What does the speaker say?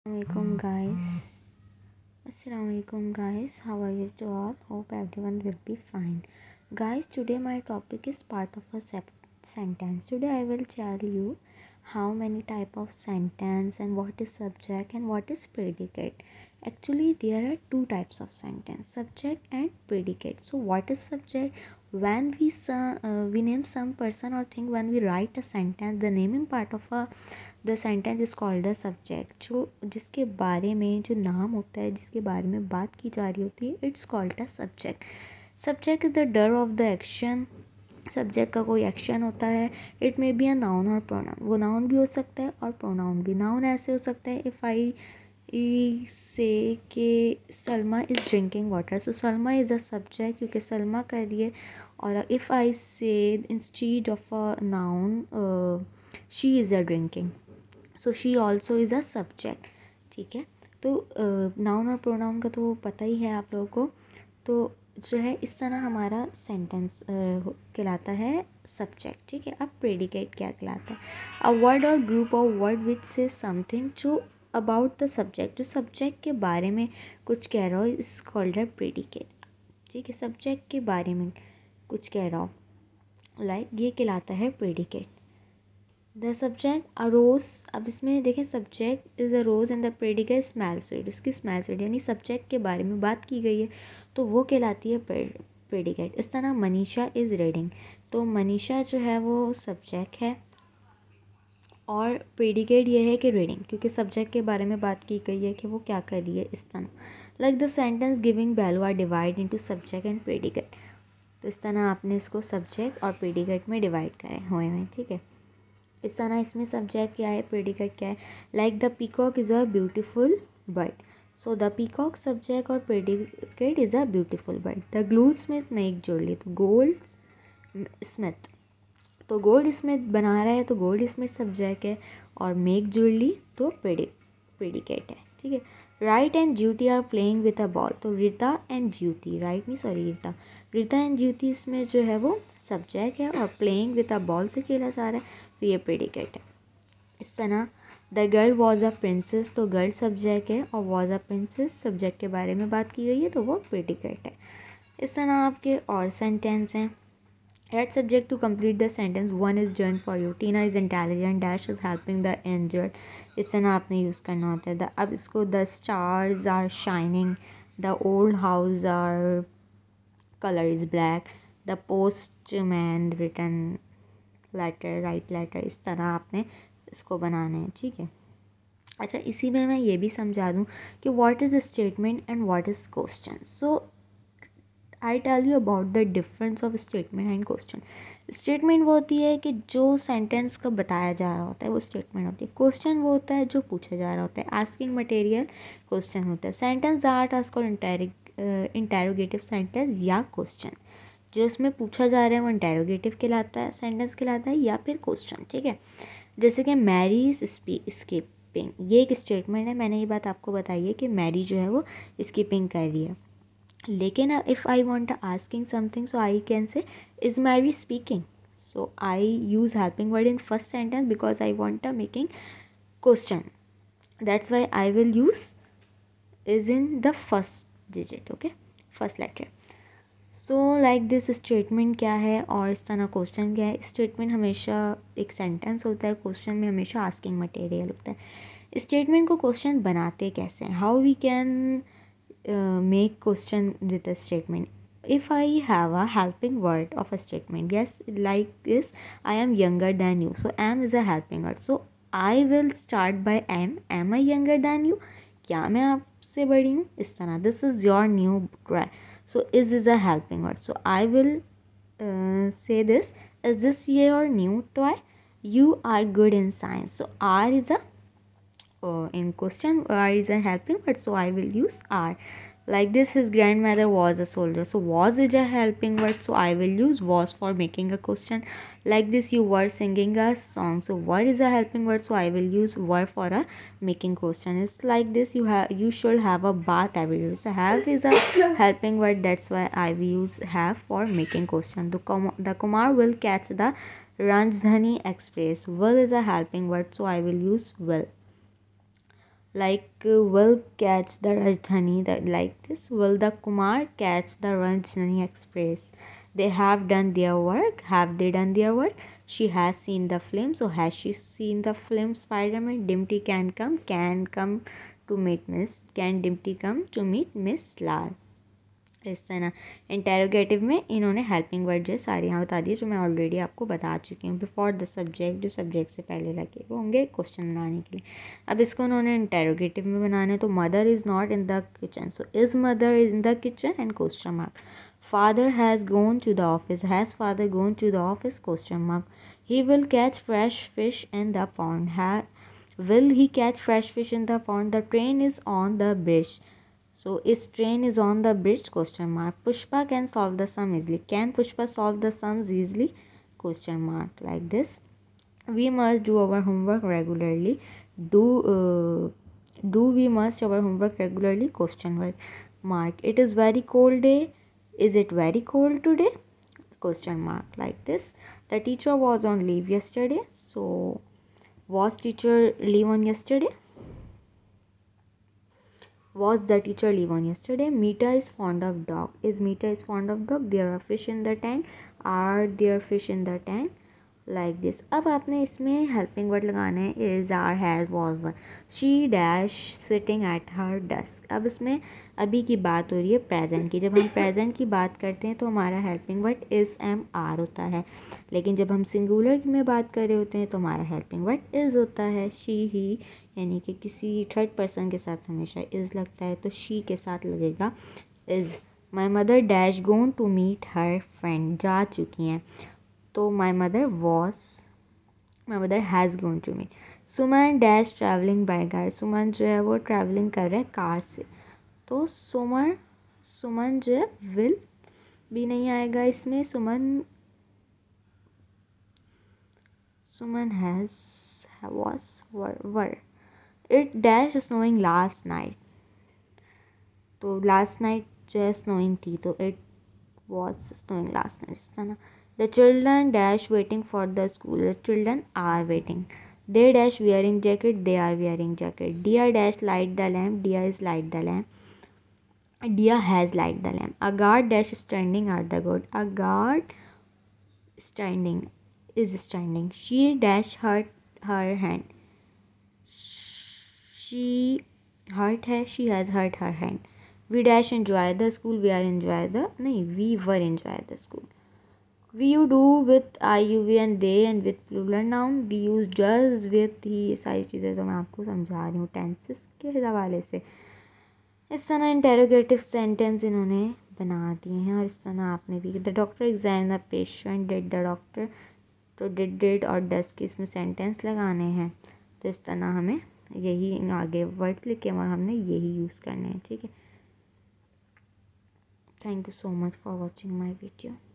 Assalamualaikum guys Assalamualaikum guys how are you to all hope everyone will be fine guys today my topic is part of a sentence today I will tell you how many type of sentence and what is subject and what is predicate actually there are two types of sentence subject and predicate so what is subject when we uh, we name some person or thing when we write a sentence the naming part of a the sentence is called the subject जो जिसके बारे में जो नाम होता है जिसके बारे में बात की जा रही होती है it's called a subject subject is the doer of the action subject का कोई एक्शन होता है it may be a noun और प्रोनाउन वो नाउन भी हो सकता है और प्रोनाउन भी नाउन ऐसे हो सकता है इफ़ आई e, से के Salma is drinking water so Salma is a subject क्योंकि सलमा कह रही है और if I say instead of a noun she is a drinking so she also is a subject ठीक है तो नाउन और प्रोनाउन का तो पता ही है आप लोगों को तो जो है इस तरह हमारा सेंटेंस कहलाता है सब्जेक्ट ठीक है अब प्रेडिकेट क्या कहलाता है अ वर्ड और group of word which say something जो अबाउट द सब्जेक्ट जो सब्जेक्ट के बारे में कुछ कह रहा हो इस कॉल्ड है प्रेडिकेट ठीक है सब्जेक्ट के बारे में कुछ कह रहा हो लाइक ये कहलाता है predicate the subject a rose अब इसमें देखें subject is a rose and the predicate smell seed उसकी स्मेल सीड यानी सब्जेक्ट के बारे में बात की गई है तो वो कहलाती है प्रेडिकेट इस तरह मनीषा इज़ रीडिंग तो मनीषा जो है वो सब्जेक्ट है और प्रेडिकेट ये है कि रीडिंग क्योंकि सब्जेक्ट के बारे में बात की गई है कि वो क्या कर रही है इस तरह like the sentence giving value are divide to subject and predicate तो इस तरह आपने इसको सब्जेक्ट और प्रेडिकेट में डिवाइड करे हुए हैं ठीक है इस तरह इसमें सब्जेक्ट क्या है प्रेडिकेट क्या है like the peacock is a beautiful bird so the peacock subject और predicate is a beautiful bird the goldsmith मैं एक जोड़ ली तो गोल्ड स्मिथ तो गोल्ड स्मिथ बना रहा है तो गोल्ड स्मिथ सब्जेक्ट है और मेक जुड़ ली तो प्रेडिक प्रेडिकेट है ठीक है right and Jyoti are playing with a ball तो रीता एंड ज्यूती राइट नहीं सॉरी रीता रीता एंड ज्यूती इसमें जो है वो सब्जेक्ट है और प्लेइंग विथ अ बॉल से खेला जा रहा है तो ये प्रेडिकेट है इस तरह the girl was a princess तो गर्ल सब्जेक्ट है और वॉज अ प्रिंसेस सब्जेक्ट के बारे में बात की गई है तो वो प्रेडिकेट है इस तरह आपके और सेंटेंस हैं Add subject to complete the sentence one is done for you Tina is intelligent dash is helping the injured. इससे ना आपने यूज़ करना होता है द अब इसको the stars are shining the old house are colour is black the postman return letter right letter इस तरह आपने इसको बनाना है ठीक है अच्छा इसी में मैं ये भी समझा दूँ कि what is a statement and what is question so I tell you about the difference of statement and question statement वो होती है कि जो सेंटेंस का बताया जा रहा होता है वो स्टेटमेंट होती है क्वेश्चन वो होता है जो पूछा जा रहा होता है आस्किंग मटेरियल क्वेश्चन होता है सेंटेंस आर आज कॉल इंटेरोगेटिव सेंटेंस या क्वेश्चन जो इसमें पूछा जा रहा है वो इंटेरोगेटिव कहलाता है सेंटेंस कहलाता है या फिर क्वेश्चन ठीक है जैसे कि मैरी इज स्कीपिंग ये एक स्टेटमेंट है मैंने ये बात आपको बताई है कि मैरी जो है वो स्कीपिंग कर रही है लेकिन if I want asking something so I can say is Mary speaking so I use helping word in first sentence because I want a making question that's why I will use is in the first digit okay first letter so like this statement क्या है और इस तरह question क्या है statement हमेशा एक sentence होता है क्वेश्चन में हमेशा आस्किंग मटेरियल होता है स्टेटमेंट को क्वेश्चन बनाते कैसे हैं how we can Uh, make question with a statement if i have a helping word of a statement yes like this i am younger than you so am is a helping word so i will start by am am i younger than you क्या मैं आपसे बड़ी हूँ इस तरह this is your new cry so is is a helping word so I will say this is this your new toy you are good in science so r is a uh, in question r uh, is an helping word so i will use r like this his grandmother was a soldier so was is a helping word so i will use was for making a question like this you were singing a song so what is a helping word so i will use were for a making question it's like this you have you should have a bath every day so have is a helping word that's why i will use have for making question the, Kum the kumar will catch the Ranjdhani Express. Will is a helping word, so I will use will like uh, will catch the Rajdhani that like this will the Kumar catch the Rajdhani express they have done their work have they done their work she has seen the film so has she seen the film Spider-Man Dimty can come can come to meet Miss can Dimty come to meet Miss Lal इस तरह interrogative में इन्होंने helping word जो सारे यहाँ बता दिए जो मैं ऑलरेडी आपको बता चुकी हूँ बिफोर द सब्जेक्ट जो सब्जेक्ट से पहले लगे वो होंगे क्वेश्चन बनाने के लिए अब इसको उन्होंने इंटेरोगेटिव में बनाना है तो mother is not in the kitchen so is mother is in the kitchen and question mark father has gone to the office has father gone to the office question mark he will catch fresh fish in the pond है will he catch fresh fish in the pond the train is on the bridge So is train is on the bridge question mark. Pushpa can solve the sum easily. Can Pushpa solve the sums easily? Question mark like this. We must do our homework regularly. Do uh, do we must our homework regularly? Question mark. It is very cold day. Is it very cold today? Question mark like this. The teacher was on leave yesterday. So was teacher leave on yesterday? was the teacher leave on yesterday mita is fond of dog is mita is fond of dog there are fish in the tank are there fish in the tank like this अब आपने इसमें helping word लगाना है is are has was one she dash sitting at her desk अब इसमें अभी की बात हो रही है प्रेजेंट की जब हम प्रेजेंट की बात करते हैं तो हमारा helping word is am are होता है लेकिन जब हम सिंगुलर में बात कर रहे होते हैं तो हमारा हेल्पिंग वर्ड इज़ होता है शी ही यानी कि किसी थर्ड पर्सन के साथ हमेशा इज़ लगता है तो शी के साथ लगेगा is my mother dash gone to meet her friend जा चुकी हैं तो my mother was my mother has gone to meet Suman dash travelling by car Suman जो है वो ट्रैवलिंग कर रहे हैं कार से तो सुमन सुमन जो है विल भी नहीं आएगा इसमें Suman Suman has was were it dash snowing last night तो लास्ट नाइट जो है स्नोइंग थी तो it was snowing last night ना The children dash waiting for the school. The children are waiting. They dash wearing jacket. They are wearing jacket. Dear dash light the lamp. Dear is light the lamp. Dear has light the lamp. A guard dash standing are the guard. A guard standing is standing. She dash hurt her hand. She hurt her. She has hurt her hand. We dash enjoy the school. We are enjoy the. No, we were enjoy the school. we you do with I, you, we and they and with plural noun we use does with he सारी चीज़ें तो मैं आपको समझा रही हूँ tenses के हवाले से इस तरह इंटेरोगेटिव सेंटेंस इन्होंने बना दिए हैं और इस तरह आपने भी the doctor exam the patient did the doctor तो डिड डिड और डस के इसमें सेंटेंस लगाने हैं तो इस तरह हमें यही आगे वर्ड्स लिखे और हमने यही यूज़ करने हैं ठीक है thank you so much for watching my video